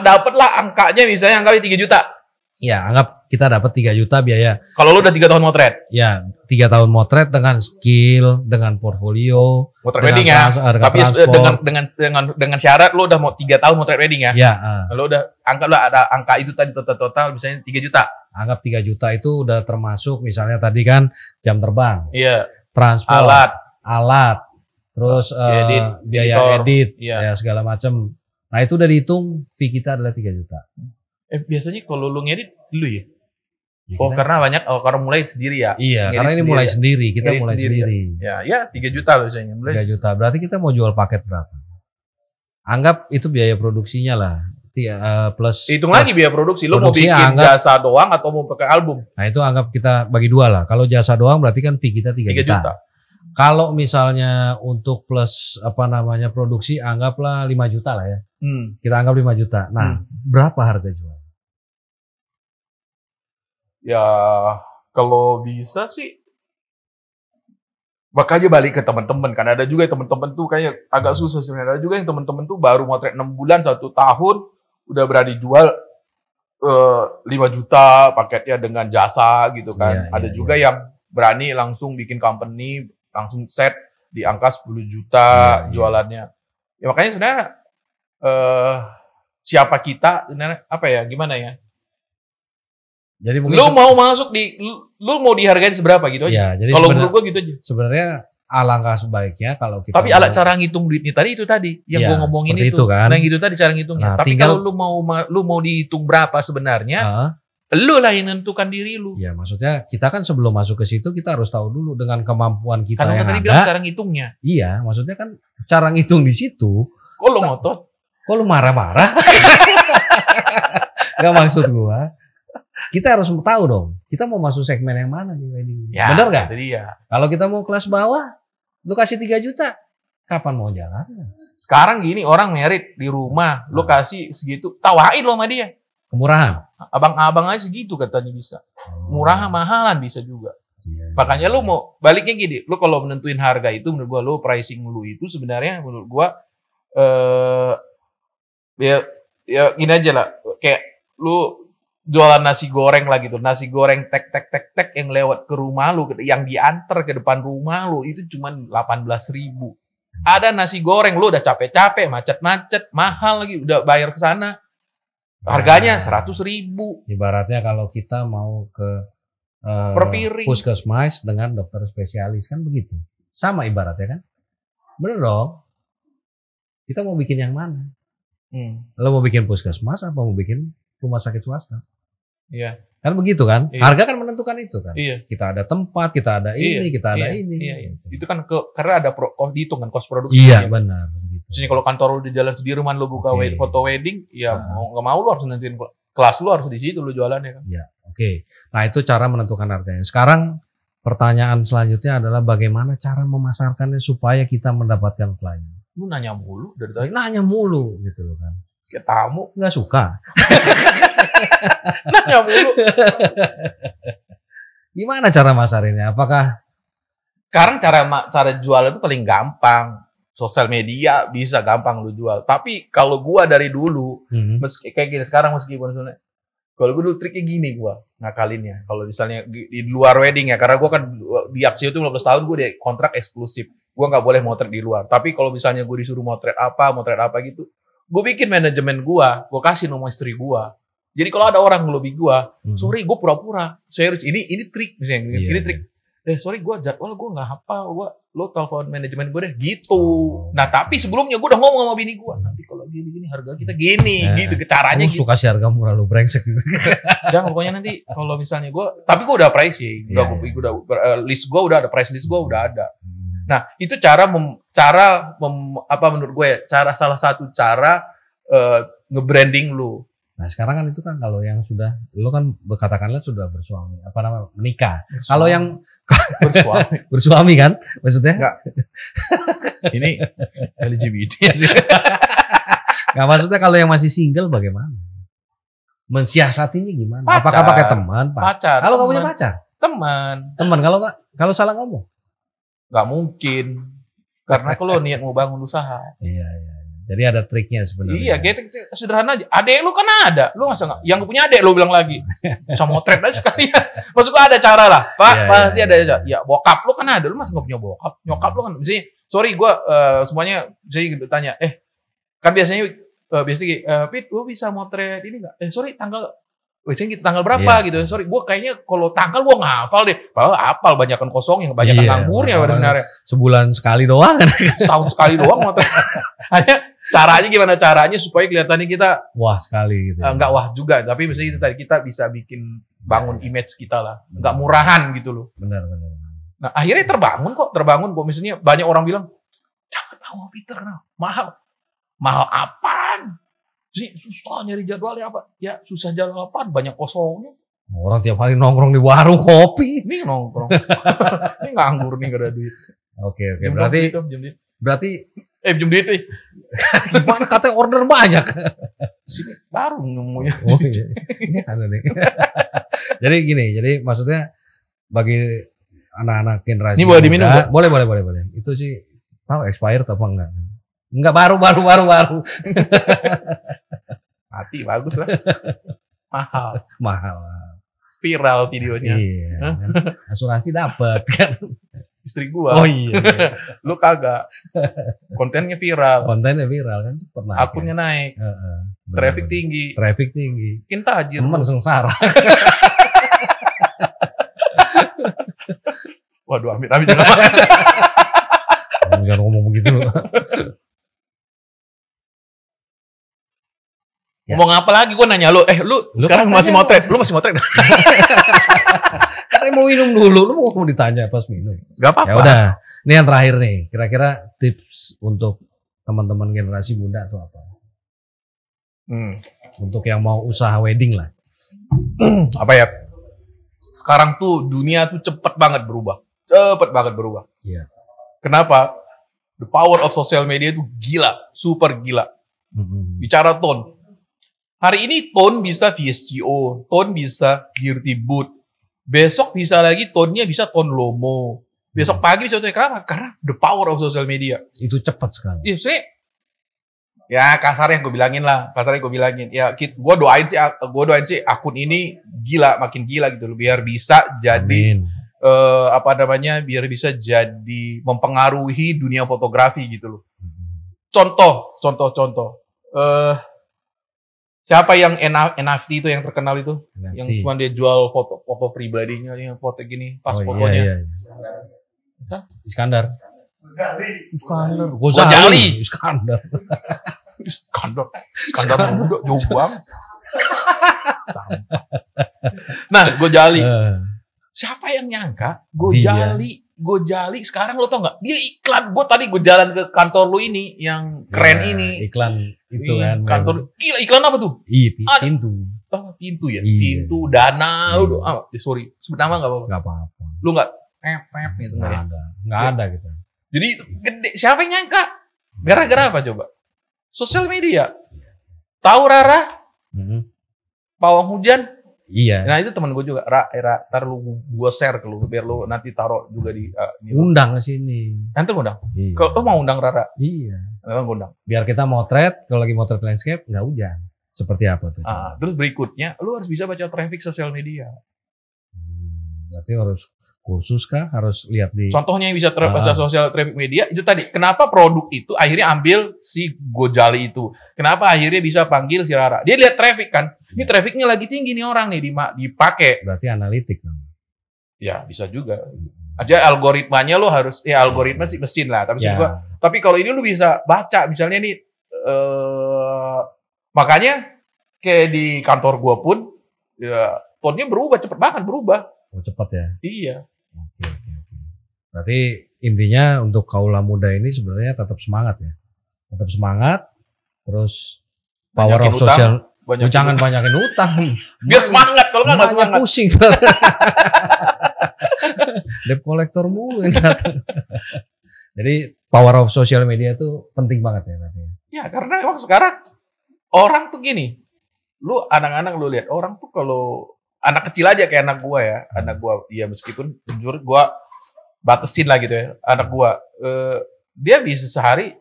dapatlah angkanya misalnya anggap 3 juta. Ya, anggap kita dapat 3 juta biaya. Kalau lu udah 3 tahun motret. Ya, 3 tahun motret dengan skill, dengan portfolio, motret dengan ya. Tapi eh, transport. dengan dengan dengan dengan syarat lu udah mau 3 tahun motret wedding ya. Ya, uh. Lu udah angka lu ada angka itu tadi total-total misalnya 3 juta. Anggap 3 juta itu udah termasuk misalnya tadi kan jam terbang. Iya. Transport. Alat. Alat. Terus uh, edit, biaya editor, edit, iya. ya segala macam Nah itu udah dihitung fee kita adalah 3 juta. Eh biasanya kalau lu ngedit dulu ya? ya? oh kita, karena banyak oh karena mulai sendiri ya. Iya, karena ini ya? mulai sendiri, kita ya? ngedit mulai sendiri. sendiri. Ya, ya 3 juta biasanya. Mulai 3 juta. Berarti kita mau jual paket berapa? Anggap itu biaya produksinya lah. uh, plus hitung lagi biaya produksi lo mau bikin anggap, jasa doang atau mau pakai album nah itu anggap kita bagi dua lah kalau jasa doang berarti kan fee kita 3, 3 juta. juta kalau misalnya untuk plus apa namanya produksi anggaplah 5 juta lah ya. Hmm. Kita anggap 5 juta. Nah, hmm. berapa harga jual? Ya, kalau bisa sih makanya balik ke teman-teman karena ada juga teman-teman tuh kayak agak susah sebenarnya ada juga yang teman-teman tuh baru motret 6 bulan satu tahun udah berani jual eh, lima 5 juta paketnya dengan jasa gitu kan Ya, ada iya, juga ya. yang berani langsung bikin company langsung set di angka 10 juta hmm. jualannya. Ya makanya sebenarnya eh, siapa kita sebenarnya apa ya gimana ya? Jadi mungkin lu mau masuk di lu, lu mau dihargai seberapa gitu aja. Iya, jadi kalau menurut gua gitu aja. Sebenarnya alangkah sebaiknya kalau kita Tapi alat cara ngitung duitnya tadi itu tadi yang ya, gua ngomongin itu. itu kan. Nah, itu tadi cara ngitungnya. Nah, Tapi tinggal, kalau lu mau lu mau dihitung berapa sebenarnya, uh, Lu lah yang nentukan diri lu. Ya maksudnya kita kan sebelum masuk ke situ kita harus tahu dulu dengan kemampuan kita Karena yang tadi ada. bilang cara ngitungnya. Iya, maksudnya kan cara ngitung di situ. Kok lu ngotot? Kok lu marah-marah? Gak maksud gua. Kita harus tahu dong, kita mau masuk segmen yang mana nih wedding. Ya, Bener gak? Jadi ya. Kalau kita mau kelas bawah, lu kasih 3 juta, kapan mau jalan? Sekarang gini orang merit di rumah, lu ah. kasih segitu, tawain lo sama dia. Kemurahan. Abang-abang aja segitu katanya bisa. Murah oh. mahalan bisa juga. Yeah. Makanya lu mau baliknya gini, lu kalau menentuin harga itu menurut gua lu pricing lu itu sebenarnya menurut gua eh uh, ya ya gini aja lah kayak lu jualan nasi goreng lah gitu nasi goreng tek tek tek tek yang lewat ke rumah lu yang diantar ke depan rumah lu itu cuma delapan belas ribu ada nasi goreng lu udah capek-capek macet-macet mahal lagi udah bayar ke sana Harganya seratus ribu. Ibaratnya kalau kita mau ke uh, puskesmas dengan dokter spesialis kan begitu. Sama ibaratnya kan? Bener dong. Kita mau bikin yang mana? Hmm. Lo mau bikin puskesmas apa mau bikin rumah sakit swasta? Iya. Kan begitu kan? Iya. Harga kan menentukan itu kan. Iya. Kita ada tempat, kita ada iya. ini, kita ada iya. ini. Iya, iya. Itu kan ke, karena ada pro, oh, dihitung kan kos produksi. Iya, iya. benar. Maksudnya kalau kantor lu di Jalan Sudirman lu buka okay. foto wedding, ya nah. mau nggak mau lu harus nentuin kelas lu harus di situ lu jualan kan. ya kan. Iya, oke. Okay. Nah, itu cara menentukan harganya. Sekarang pertanyaan selanjutnya adalah bagaimana cara memasarkannya supaya kita mendapatkan klien. Lu nanya mulu dari tadi. Nanya mulu gitu loh kan. Kayak tamu nggak suka. nanya mulu. Gimana cara masarinnya? Apakah sekarang cara cara jual itu paling gampang sosial media bisa gampang lu jual. Tapi kalau gua dari dulu hmm meski kayak gini sekarang meskipun sebenarnya kalau gue dulu triknya gini gua ngakalinnya. Kalau misalnya di, luar wedding ya karena gua kan di aksi itu 15 tahun gue deh kontrak eksklusif. Gua nggak boleh motret di luar. Tapi kalau misalnya gue disuruh motret apa, motret apa gitu, gue bikin manajemen gua, gue kasih nomor istri gua. Jadi kalau ada orang ngelobi gua, hmm sorry gue pura-pura. Serius ini ini trik misalnya, yeah. Iya, ini iya. trik. Eh sorry gua jadwal gue nggak apa gua lo telepon manajemen gue deh gitu oh. nah tapi sebelumnya gue udah ngomong sama bini gue nanti kalau gini gini harga kita gini nah, gitu caranya gitu suka sih harga murah lo brengsek gitu jangan pokoknya nanti kalau misalnya gue tapi gue udah price ya udah yeah. gue udah eh, list gue udah ada price list gue udah ada hmm. nah itu cara mem, cara mem, apa menurut gue ya, cara salah satu cara uh, ngebranding lo Nah sekarang kan itu kan kalau yang sudah lo kan berkatakanlah sudah bersuami apa namanya menikah. Kalau yang bersuami bersuami kan maksudnya Enggak. ini LGBT nggak maksudnya kalau yang masih single bagaimana mensiasatinya gimana pacar. apakah pakai teman pak? pacar kalau kamu punya pacar teman teman kalau nggak kalau salah ngomong nggak mungkin karena kalau niat mau bangun usaha iya iya jadi ada triknya sebenarnya. Iya, kayak sederhana aja. Adek lu kan ada. Lu masa gak, Yang punya adek lu bilang lagi. Sama motret aja sekalian. Maksud gua ada cara lah. Pak, ya, pasti ya, iya, ada aja. Iya. Ya, bokap lu kan ada. Lu masa nggak punya bokap? Nyokap lu kan misalnya, sorry gue uh, semuanya saya gitu, tanya, eh kan biasanya uh, biasanya uh, Pit, lu bisa motret ini nggak? Eh, sorry tanggal Biasanya gitu tanggal berapa yeah. gitu. Sorry, gue kayaknya kalau tanggal gue ngafal deh. Padahal apal kan kosong yang banyak yeah, nganggurnya ya benar-benar. Sebulan sekali doang kan. Setahun sekali doang motret. Hanya caranya gimana caranya supaya kelihatannya kita wah sekali gitu. Ya. Enggak eh, wah juga, tapi misalnya tadi kita bisa bikin bangun iya, iya. image kita lah. Enggak murahan gitu loh. Benar, benar. Nah, akhirnya terbangun kok, terbangun kok misalnya banyak orang bilang, "Jangan awal Peter, nah. mahal." Mahal apaan? Sih, susah nyari jadwalnya apa? Ya, susah jadwal apa? Banyak kosongnya. Orang tiap hari nongkrong di warung kopi. Ini nongkrong. ini nganggur nih gak ada duit. Oke, oke. Berarti berarti Eh pinjam duit nih. Gimana katanya order banyak. Sini baru nemunya. Oh, iya. Ini ada nih. jadi gini, jadi maksudnya bagi anak-anak generasi Ini boleh diminum enggak? Boleh, boleh, boleh, boleh. Itu sih tahu expired apa enggak? Enggak baru, baru, baru, baru. Mati bagus lah. Mahal. Mahal. Viral videonya. Iya. Kan? Asuransi dapat kan istri gua. Oh iya. lu kagak. Kontennya viral. Kontennya viral kan pernah ya? Akunnya naik. Uh, uh, Traffic tinggi. Traffic tinggi. kita kan aja. teman sengsara. Waduh, amit amit jangan. Jangan ngomong begitu. Ya. ngapa ngapa lagi? Gue nanya lu. eh lu, lu sekarang kan masih motret? Lu masih motret? trade? Karena mau minum dulu, lu mau ditanya pas minum. Gak apa-apa. Ya udah, ini yang terakhir nih. Kira-kira tips untuk teman-teman generasi muda atau apa? Hmm. Untuk yang mau usaha wedding lah. apa ya? Sekarang tuh dunia tuh cepet banget berubah. Cepet banget berubah. Iya. Kenapa? The power of social media itu gila, super gila. Mm-hmm. Bicara tone. Hari ini tone bisa VSGO, tone bisa Dirty Boot. Besok bisa lagi tone-nya bisa tone Lomo. Besok hmm. pagi bisa tone kenapa? Karena the power of social media. Itu cepat sekali. Iya, sih. Ya kasar yang gue bilangin lah, kasar yang gue bilangin. Ya, gue doain sih, gue doain sih akun ini gila, makin gila gitu loh, biar bisa jadi Uh, apa namanya, biar bisa jadi mempengaruhi dunia fotografi gitu loh. Hmm. Contoh, contoh, contoh. Eh uh, Siapa yang NFT itu yang terkenal itu? NFT. Yang cuma dia jual foto, foto pribadinya, yang foto gini, pas oh, iya, fotonya. Iya, iya. Hah? Iskandar. Iskandar. Gozali. Iskandar. Iskandar. Iskandar Iskandar. jauh banget. nah, Gozali. Eh. Siapa yang nyangka Gozali Gue jali sekarang lo tau nggak dia iklan gue tadi gue jalan ke kantor lo ini yang keren ya, ini iklan itu Ih, iya, kan kantor gila iklan apa tuh iya pintu ah, pintu ya iya. pintu dana lo iya. Udah, ya, sorry sebut nama nggak apa-apa nggak apa-apa Lo nggak pep pep gitu nggak ya? ada nggak iya. ada gitu jadi gede siapa yang nyangka gara-gara apa coba sosial media tahu Rara mm -hmm. pawang hujan Iya. Nah itu teman gue juga, Ra, eh, Ra, ntar lu gue share ke lu biar lu nanti taruh juga di uh, di undang ke sini. Nanti undang. Iya. Kalau lu mau undang Rara. Iya. Nanti undang. Biar kita motret, kalau lagi motret landscape nggak hujan. Seperti apa tuh? Ah, terus berikutnya, lu harus bisa baca traffic sosial media. Hmm, berarti harus kursus kah harus lihat di contohnya yang bisa terbaca uh, sosial traffic media itu tadi kenapa produk itu akhirnya ambil si Gojali itu kenapa akhirnya bisa panggil si Rara dia lihat traffic kan ini iya. trafficnya lagi tinggi nih orang nih dipakai berarti analitik dong ya bisa juga aja algoritmanya lo harus ya algoritma sih mesin lah tapi ya. gua tapi kalau ini lo bisa baca misalnya nih eh, makanya kayak di kantor gua pun ya tonnya berubah cepet banget berubah oh, cepet ya iya Oke oke oke. Berarti intinya untuk kaula muda ini sebenarnya tetap semangat ya. Tetap semangat. Terus power banyakin of social. Oh, jangan banyakin utang. Biar semangat kalau nggak semangat. pusing. Debt kolektor mulu ini datang. Jadi power of social media itu penting banget ya berarti. Ya. ya karena emang sekarang orang tuh gini. Lu anak-anak lu lihat orang tuh kalau anak kecil aja kayak anak gua ya hmm. anak gua ya meskipun jujur gua batasin lah gitu ya anak gua uh, dia bisa sehari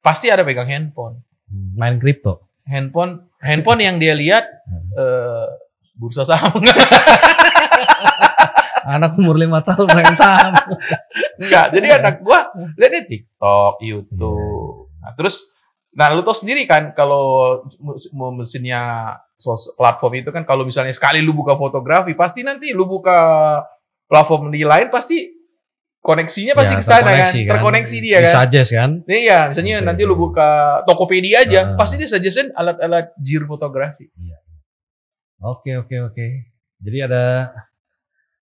pasti ada pegang handphone hmm, main kripto handphone handphone yang dia lihat uh, bursa saham anak umur lima tahun main saham enggak jadi iya. anak gua lihat di TikTok YouTube iya. nah, terus Nah, lu tau sendiri kan kalau mesinnya platform itu kan kalau misalnya sekali lu buka fotografi, pasti nanti lu buka platform di lain pasti koneksinya pasti ya, ke sana kan? kan, terkoneksi dia kan. Suggest kan? Iya, misalnya okay. nanti lu buka Tokopedia aja, uh. pasti dia suggestin alat-alat jir fotografi. Iya, iya. Oke, oke, oke. Jadi ada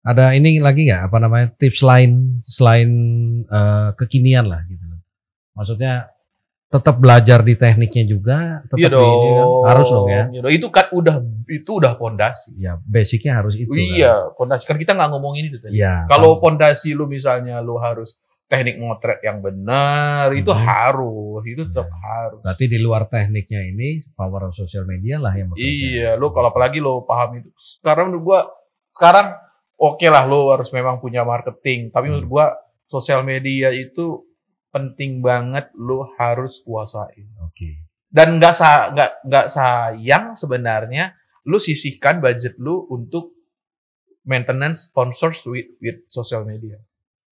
ada ini lagi nggak apa namanya tips lain selain uh, kekinian lah gitu. Maksudnya tetap belajar di tekniknya juga tetap iya dong, ini kan? harus dong ya iya dong. itu kan udah itu udah pondasi ya basicnya harus itu kan. iya kan? pondasi kan kita nggak ngomongin itu tadi ya, kalau kan. pondasi lu misalnya lu harus teknik motret yang benar hmm. itu iya. harus itu iya. tetap ya. harus berarti di luar tekniknya ini power social media lah yang bekerja iya lu kalau apalagi lu paham itu sekarang menurut gua sekarang oke okay lah lu harus memang punya marketing tapi hmm. menurut gua sosial media itu penting banget lu harus kuasain. Oke. Okay. Dan nggak sa nggak nggak sayang sebenarnya lu sisihkan budget lu untuk maintenance sponsors with, with social media.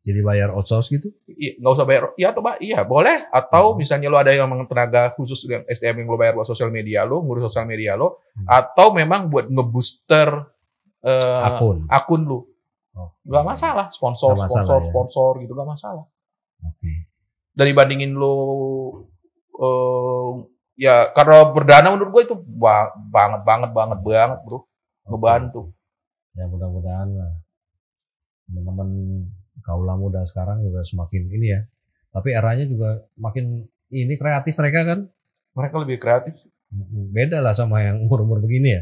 Jadi bayar outsource gitu? Iya, nggak usah bayar. Iya atau pak iya boleh. Atau hmm. misalnya lo ada yang tenaga khusus yang SDM yang lo bayar buat sosial media lo, ngurus sosial media lo, hmm. atau memang buat ngebooster uh, akun akun lo. Oh. Gak masalah sponsor, gak masalah, sponsor, ya? sponsor gitu gak masalah. Oke. Okay dari bandingin lo, uh, eh, ya karena berdana menurut gue itu ba banget banget banget banget bro ngebantu ya mudah-mudahan lah teman-teman kaulah muda sekarang juga semakin ini ya tapi eranya juga makin ini kreatif mereka kan mereka lebih kreatif beda lah sama yang umur-umur begini ya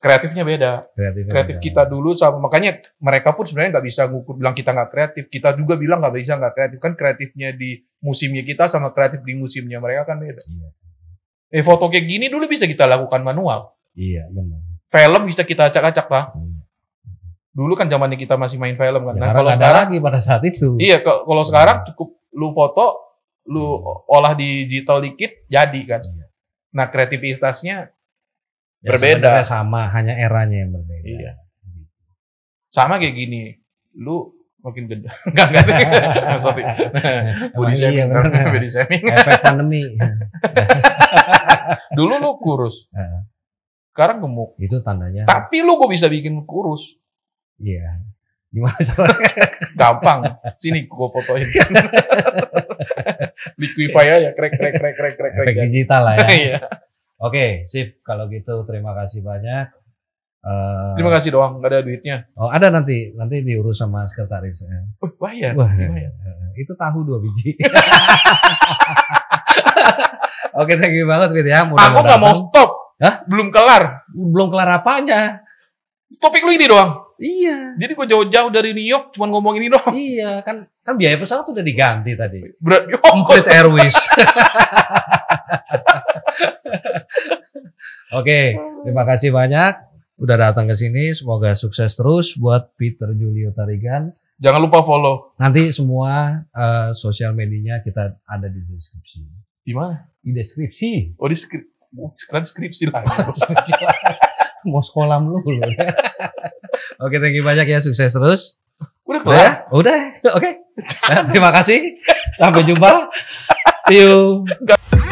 kreatifnya beda. Kreatifnya kreatif beda. kita dulu sama makanya mereka pun sebenarnya nggak bisa ngukur bilang kita nggak kreatif. Kita juga bilang nggak bisa nggak kreatif kan kreatifnya di musimnya kita sama kreatif di musimnya mereka kan beda. Iya. Eh foto kayak gini dulu bisa kita lakukan manual. Iya benar. Film bisa kita acak-acak lah. Iya. Dulu kan zamannya kita masih main film kan. Ya, nah, kalau sekarang lagi pada saat itu. Iya kalau ya. sekarang cukup lu foto lu iya. olah di digital dikit jadi kan. Ya. Nah kreativitasnya Ya, berbeda. Sama, hanya eranya yang berbeda. Iya. Gitu. Sama kayak gini, lu makin gede. nggak enggak. Sorry. Body iya, shaming. Iya, body shaming. Efek pandemi. Dulu lu kurus. Sekarang gemuk. Itu tandanya. Tapi lu kok bisa bikin kurus? Iya. Gimana caranya? Gampang. Sini gua fotoin. Liquify aja. Krek, krek, krek, krek, krek. krek digital lah ya. Iya. Oke, sip. Kalau gitu terima kasih banyak. Uh, terima kasih doang, nggak ada duitnya. Oh, ada nanti, nanti diurus sama sekretaris. Ya. Wah, bayar. Wah, ya, bayar. Ya, Itu tahu dua biji. Oke, thank you banget, Fit ya. Mudah Aku nggak mau stop. Hah? Belum kelar. Belum kelar apanya? Topik lu ini doang. Iya. Jadi gue jauh-jauh dari New York cuma ngomongin ini doang. Iya, kan kan biaya pesawat udah diganti tadi. Berarti oh, Complete Airways. Oke, terima kasih banyak udah datang ke sini. Semoga sukses terus buat Peter Julio Tarigan. Jangan lupa follow. Nanti semua uh, sosial medianya kita ada di deskripsi. Di mana? Di deskripsi. Oh, di oh, Skripsi lagi. mau sekolah lu, Oke, okay, thank you banyak ya, sukses terus. Udah kelar? Ya? Udah, oke. Okay. Nah, terima kasih. Sampai jumpa. See you.